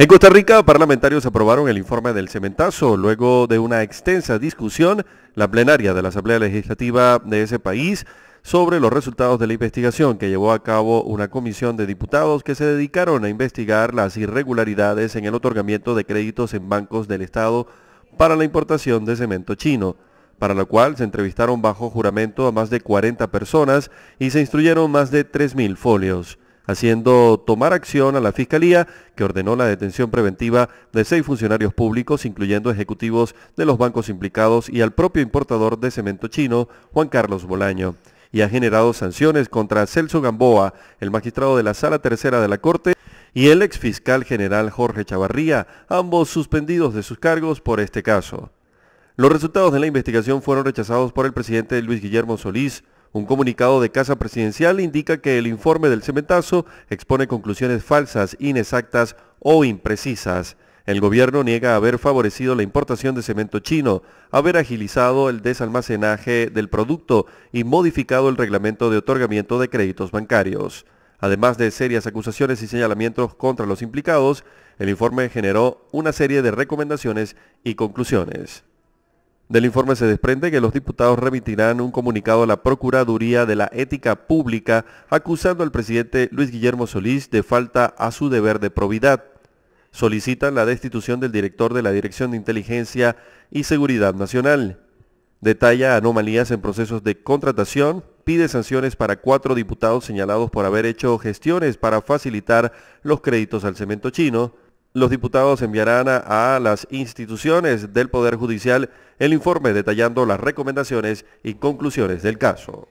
En Costa Rica, parlamentarios aprobaron el informe del cementazo. Luego de una extensa discusión, la plenaria de la Asamblea Legislativa de ese país sobre los resultados de la investigación que llevó a cabo una comisión de diputados que se dedicaron a investigar las irregularidades en el otorgamiento de créditos en bancos del Estado para la importación de cemento chino, para lo cual se entrevistaron bajo juramento a más de 40 personas y se instruyeron más de 3.000 folios haciendo tomar acción a la Fiscalía, que ordenó la detención preventiva de seis funcionarios públicos, incluyendo ejecutivos de los bancos implicados y al propio importador de cemento chino, Juan Carlos Bolaño y ha generado sanciones contra Celso Gamboa, el magistrado de la Sala Tercera de la Corte, y el exfiscal general Jorge Chavarría, ambos suspendidos de sus cargos por este caso. Los resultados de la investigación fueron rechazados por el presidente Luis Guillermo Solís, un comunicado de Casa Presidencial indica que el informe del cementazo expone conclusiones falsas, inexactas o imprecisas. El gobierno niega haber favorecido la importación de cemento chino, haber agilizado el desalmacenaje del producto y modificado el reglamento de otorgamiento de créditos bancarios. Además de serias acusaciones y señalamientos contra los implicados, el informe generó una serie de recomendaciones y conclusiones. Del informe se desprende que los diputados remitirán un comunicado a la Procuraduría de la Ética Pública acusando al presidente Luis Guillermo Solís de falta a su deber de probidad. Solicitan la destitución del director de la Dirección de Inteligencia y Seguridad Nacional. Detalla anomalías en procesos de contratación, pide sanciones para cuatro diputados señalados por haber hecho gestiones para facilitar los créditos al cemento chino, los diputados enviarán a, las instituciones del Poder Judicial el informe detallando las recomendaciones y conclusiones del caso.